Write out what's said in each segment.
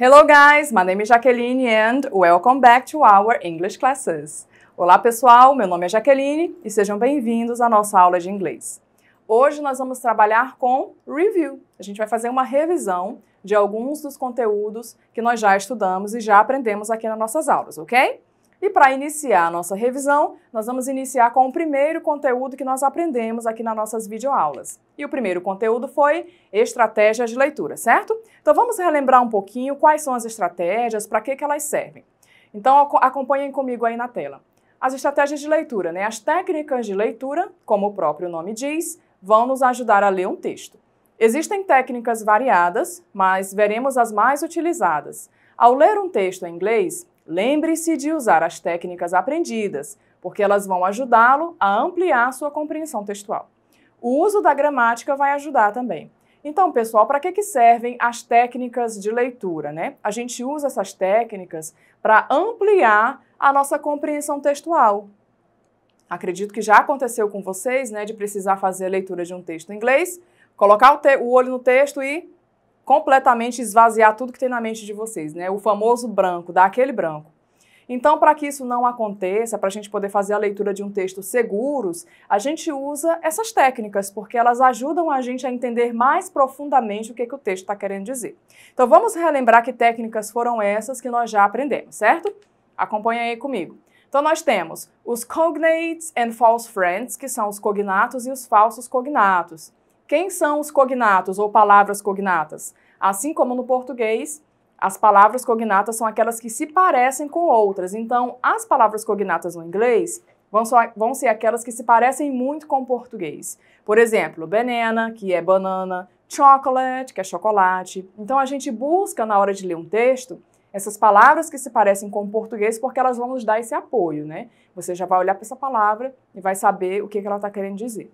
Hello guys, my name is Jacqueline and welcome back to our English classes. Olá pessoal, meu nome é Jacqueline e sejam bem-vindos à nossa aula de inglês. Hoje nós vamos trabalhar com review. A gente vai fazer uma revisão de alguns dos conteúdos que nós já estudamos e já aprendemos aqui nas nossas aulas, ok? E para iniciar a nossa revisão, nós vamos iniciar com o primeiro conteúdo que nós aprendemos aqui nas nossas videoaulas. E o primeiro conteúdo foi estratégias de leitura, certo? Então vamos relembrar um pouquinho quais são as estratégias, para que, que elas servem. Então acompanhem comigo aí na tela. As estratégias de leitura, né? As técnicas de leitura, como o próprio nome diz, vão nos ajudar a ler um texto. Existem técnicas variadas, mas veremos as mais utilizadas. Ao ler um texto em inglês, Lembre-se de usar as técnicas aprendidas, porque elas vão ajudá-lo a ampliar sua compreensão textual. O uso da gramática vai ajudar também. Então, pessoal, para que, que servem as técnicas de leitura? Né? A gente usa essas técnicas para ampliar a nossa compreensão textual. Acredito que já aconteceu com vocês, né, de precisar fazer a leitura de um texto em inglês, colocar o, o olho no texto e completamente esvaziar tudo que tem na mente de vocês, né? O famoso branco, daquele branco. Então, para que isso não aconteça, para a gente poder fazer a leitura de um texto seguros, a gente usa essas técnicas, porque elas ajudam a gente a entender mais profundamente o que, que o texto está querendo dizer. Então, vamos relembrar que técnicas foram essas que nós já aprendemos, certo? Acompanha aí comigo. Então, nós temos os cognates and false friends, que são os cognatos e os falsos cognatos. Quem são os cognatos ou palavras cognatas? Assim como no português, as palavras cognatas são aquelas que se parecem com outras. Então, as palavras cognatas no inglês vão, ser aquelas que se parecem muito com o português. Por exemplo, banana, que é banana, chocolate, que é chocolate. Então, a gente busca, na hora de ler um texto, essas palavras que se parecem com o português, porque elas vão nos dar esse apoio, né? Você já vai olhar para essa palavra e vai saber o que ela está querendo dizer.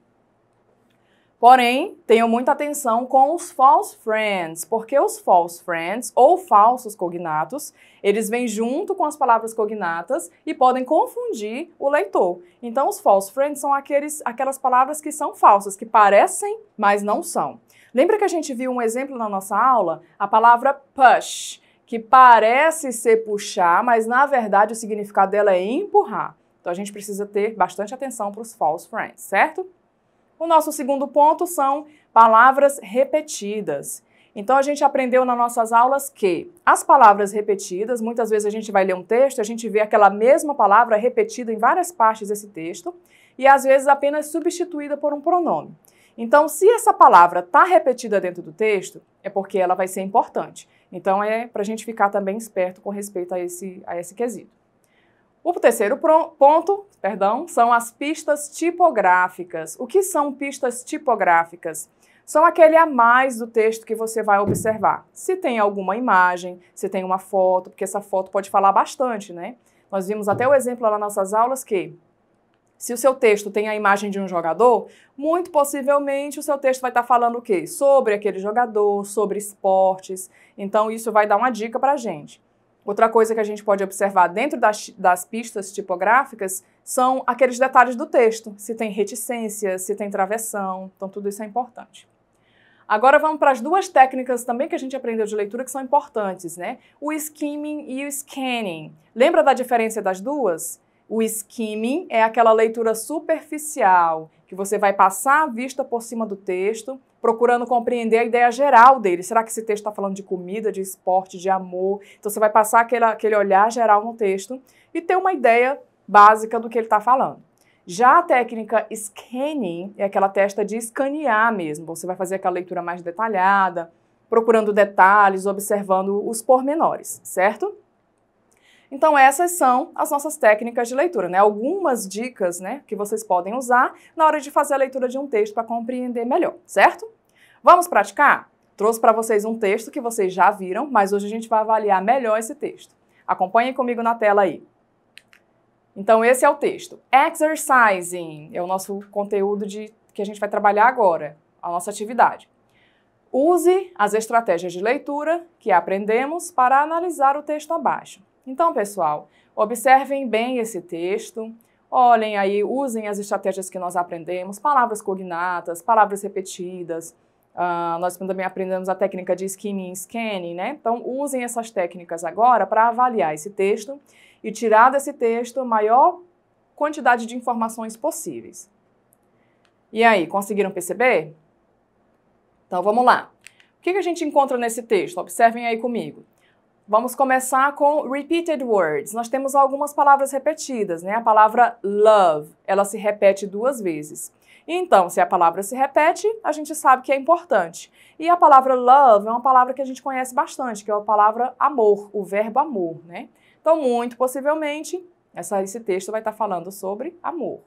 Porém, tenham muita atenção com os false friends, porque os false friends ou falsos cognatos, eles vêm junto com as palavras cognatas e podem confundir o leitor. Então, os false friends são aqueles, aquelas palavras que são falsas, que parecem, mas não são. Lembra que a gente viu um exemplo na nossa aula? A palavra push, que parece ser puxar, mas na verdade o significado dela é empurrar. Então a gente precisa ter bastante atenção para os false friends, certo? O nosso segundo ponto são palavras repetidas. Então a gente aprendeu nas nossas aulas que as palavras repetidas, muitas vezes a gente vai ler um texto, a gente vê aquela mesma palavra repetida em várias partes desse texto e às vezes apenas substituída por um pronome. Então, se essa palavra está repetida dentro do texto, é porque ela vai ser importante. Então, é para a gente ficar também esperto com respeito a esse, a esse quesito. O terceiro ponto, perdão, são as pistas tipográficas. O que são pistas tipográficas? São aquele a mais do texto que você vai observar. Se tem alguma imagem, se tem uma foto, porque essa foto pode falar bastante, né? Nós vimos até o exemplo lá nas nossas aulas que se o seu texto tem a imagem de um jogador, muito possivelmente o seu texto vai estar falando o quê? Sobre aquele jogador, sobre esportes. Então isso vai dar uma dica para a gente. Outra coisa que a gente pode observar dentro das, das, pistas tipográficas são aqueles detalhes do texto, se tem reticência, se tem travessão, então tudo isso é importante. Agora vamos para as duas técnicas também que a gente aprendeu de leitura que são importantes, né? O skimming e o scanning. Lembra da diferença das duas? O skimming é aquela leitura superficial, que você vai passar a vista por cima do texto procurando compreender a ideia geral dele. Será que esse texto está falando de comida, de esporte, de amor? Então você vai passar aquele, aquele olhar geral no texto e ter uma ideia básica do que ele está falando. Já a técnica scanning é aquela testa de escanear mesmo. Você vai fazer aquela leitura mais detalhada, procurando detalhes, observando os pormenores, certo? Então essas são as nossas técnicas de leitura, né? Algumas dicas, né, que vocês podem usar na hora de fazer a leitura de um texto para compreender melhor, certo? Vamos praticar? Trouxe para vocês um texto que vocês já viram, mas hoje a gente vai avaliar melhor esse texto. Acompanhem comigo na tela aí. Então esse é o texto. Exercising é o nosso conteúdo de que a gente vai trabalhar agora, a nossa atividade. Use as estratégias de leitura que aprendemos para analisar o texto abaixo. Então, pessoal, observem bem esse texto, olhem aí, usem as estratégias que nós aprendemos, palavras cognatas, palavras repetidas. Uh, nós também aprendemos a técnica de skimming e scanning, né? Então, usem essas técnicas agora para avaliar esse texto e tirar desse texto a maior quantidade de informações possíveis. E aí, conseguiram perceber? Então, vamos lá. O que, que a gente encontra nesse texto? Observem aí comigo. Vamos começar com repeated words. Nós temos algumas palavras repetidas, né? A palavra love, ela se repete duas vezes. Então, se a palavra se repete, a gente sabe que é importante. E a palavra love é uma palavra que a gente conhece bastante, que é a palavra amor, o verbo amor, né? Então, muito possivelmente, essa, esse texto vai estar falando sobre amor.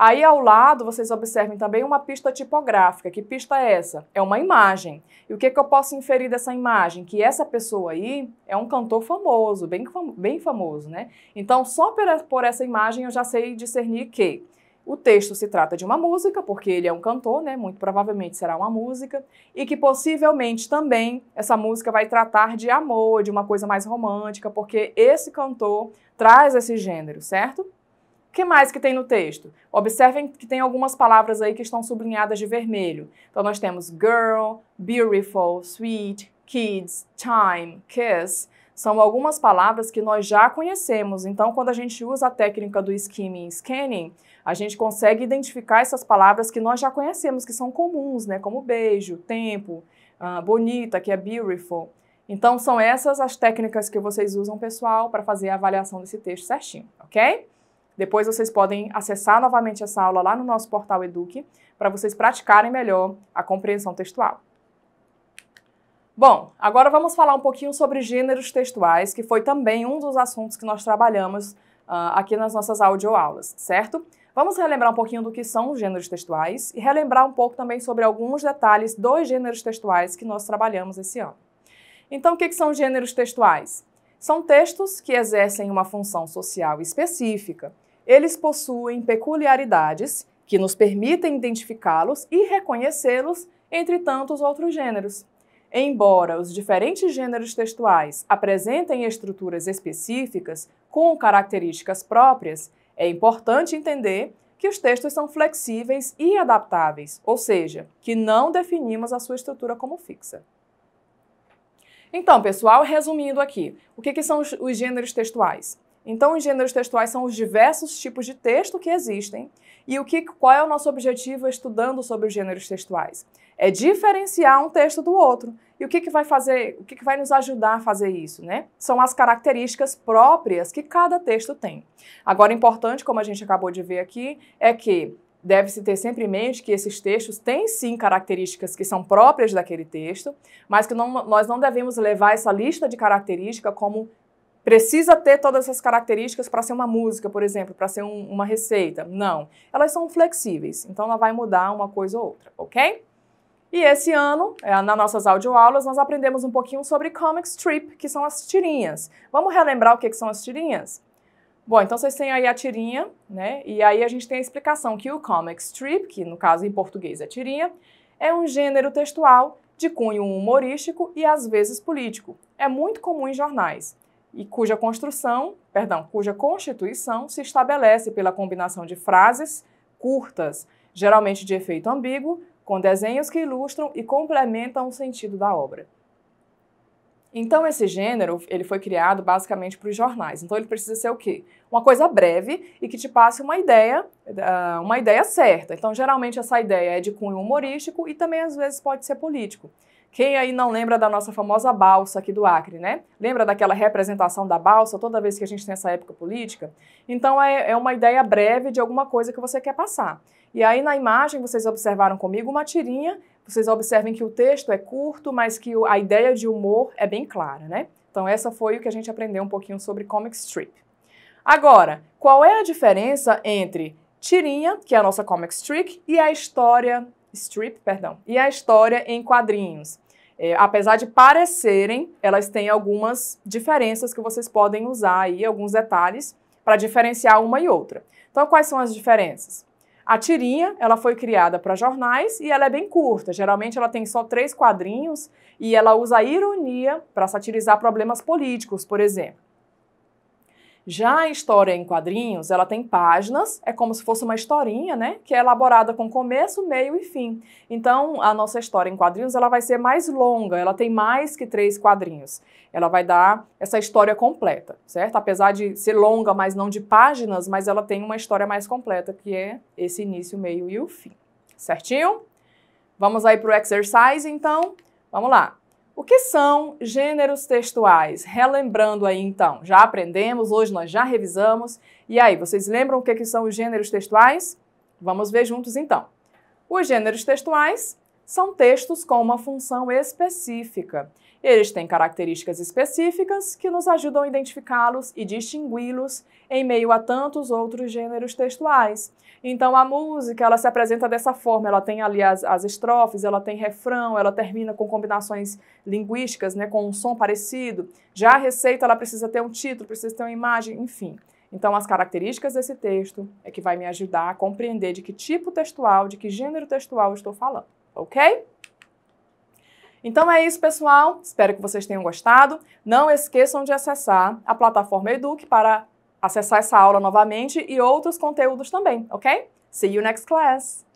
Aí ao lado vocês observem também uma pista tipográfica. Que pista é essa? É uma imagem. E o que, que eu posso inferir dessa imagem? Que essa pessoa aí é um cantor famoso, bem, fam bem famoso, né? Então só por essa imagem eu já sei discernir que o texto se trata de uma música, porque ele é um cantor, né? Muito provavelmente será uma música, e que possivelmente também essa música vai tratar de amor, de uma coisa mais romântica, porque esse cantor traz esse gênero, certo? que mais que tem no texto? Observem que tem algumas palavras aí que estão sublinhadas de vermelho. Então nós temos girl, beautiful, sweet, kids, time, kiss. São algumas palavras que nós já conhecemos. Então, quando a gente usa a técnica do skimming e scanning, a gente consegue identificar essas palavras que nós já conhecemos, que são comuns, né? Como beijo, tempo, uh, bonita, que é beautiful. Então, são essas as técnicas que vocês usam, pessoal, para fazer a avaliação desse texto certinho, ok? Depois vocês podem acessar novamente essa aula lá no nosso portal Eduque para vocês praticarem melhor a compreensão textual. Bom, agora vamos falar um pouquinho sobre gêneros textuais, que foi também um dos assuntos que nós trabalhamos uh, aqui nas nossas audioaulas, certo? Vamos relembrar um pouquinho do que são os gêneros textuais e relembrar um pouco também sobre alguns detalhes dos gêneros textuais que nós trabalhamos esse ano. Então, o que, que são gêneros textuais? São textos que exercem uma função social específica, eles possuem peculiaridades que nos permitem identificá-los e reconhecê-los entre tantos outros gêneros. Embora os diferentes gêneros textuais apresentem estruturas específicas com características próprias, é importante entender que os textos são flexíveis e adaptáveis, ou seja, que não definimos a sua estrutura como fixa. Então, pessoal, resumindo aqui, o que, que são os gêneros textuais? Então, os gêneros textuais são os diversos tipos de texto que existem. E o que, qual é o nosso objetivo estudando sobre os gêneros textuais? É diferenciar um texto do outro. E o que, que vai fazer, o que, que vai nos ajudar a fazer isso, né? São as características próprias que cada texto tem. Agora, importante, como a gente acabou de ver aqui, é que deve-se ter sempre em mente que esses textos têm sim características que são próprias daquele texto, mas que não, nós não devemos levar essa lista de características como precisa ter todas essas características para ser uma música, por exemplo, para ser um, uma receita. Não. Elas são flexíveis, então ela vai mudar uma coisa ou outra, ok? E esse ano, eh, nas nossas audioaulas, nós aprendemos um pouquinho sobre comic strip, que são as tirinhas. Vamos relembrar o que, que são as tirinhas? Bom, então vocês têm aí a tirinha, né? E aí a gente tem a explicação que o comic strip, que no caso em português é tirinha, é um gênero textual de cunho humorístico e às vezes político. É muito comum em jornais e cuja construção, perdão, cuja constituição se estabelece pela combinação de frases curtas, geralmente de efeito ambíguo, com desenhos que ilustram e complementam o sentido da obra. Então esse gênero, ele foi criado basicamente para os jornais. Então ele precisa ser o quê? Uma coisa breve e que te passe uma ideia, ah, uma ideia certa. Então geralmente essa ideia é de cunho humorístico e também às vezes pode ser político. Quem aí não lembra da nossa famosa balsa aqui do Acre, né? Lembra daquela representação da balsa toda vez que a gente tem essa época política? Então é, é uma ideia breve de alguma coisa que você quer passar. E aí na imagem vocês observaram comigo uma tirinha, vocês observem que o texto é curto, mas que a ideia de humor é bem clara, né? Então essa foi o que a gente aprendeu um pouquinho sobre comic strip. Agora, qual é a diferença entre tirinha, que é a nossa comic strip, e a história Strip, perdão, e a história em quadrinhos. É, apesar de parecerem, elas têm algumas diferenças que vocês podem usar aí, alguns detalhes, para diferenciar uma e outra. Então, quais são as diferenças? A tirinha, ela foi criada para jornais e ela é bem curta. Geralmente ela tem só três quadrinhos e ela usa a ironia para satirizar problemas políticos, por exemplo. Já a história em quadrinhos, ela tem páginas, é como se fosse uma historinha, né? Que é elaborada com começo, meio e fim. Então, a nossa história em quadrinhos, ela vai ser mais longa, ela tem mais que três quadrinhos. Ela vai dar essa história completa, certo? Apesar de ser longa, mas não de páginas, mas ela tem uma história mais completa, que é esse início, meio e o fim. Certinho? Vamos aí para o exercise, então? Vamos lá. O que são gêneros textuais? Relembrando aí então, já aprendemos, hoje nós já revisamos. E aí, vocês lembram o que, que são os gêneros textuais? Vamos ver juntos então. Os gêneros textuais são textos com uma função específica. Eles têm características específicas que nos ajudam a identificá-los e distingui-los em meio a tantos outros gêneros textuais. Então a música, ela se apresenta dessa forma, ela tem ali as, as estrofes, ela tem refrão, ela termina com combinações linguísticas, né, com um som parecido. Já a receita, ela precisa ter um título, precisa ter uma imagem, enfim. Então, as características desse texto é que vai me ajudar a compreender de que tipo textual, de que gênero textual estou falando ok? Então é isso, pessoal. Espero que vocês tenham gostado. Não esqueçam de acessar a plataforma Eduque para acessar essa aula novamente e outros conteúdos também, ok? See you next class!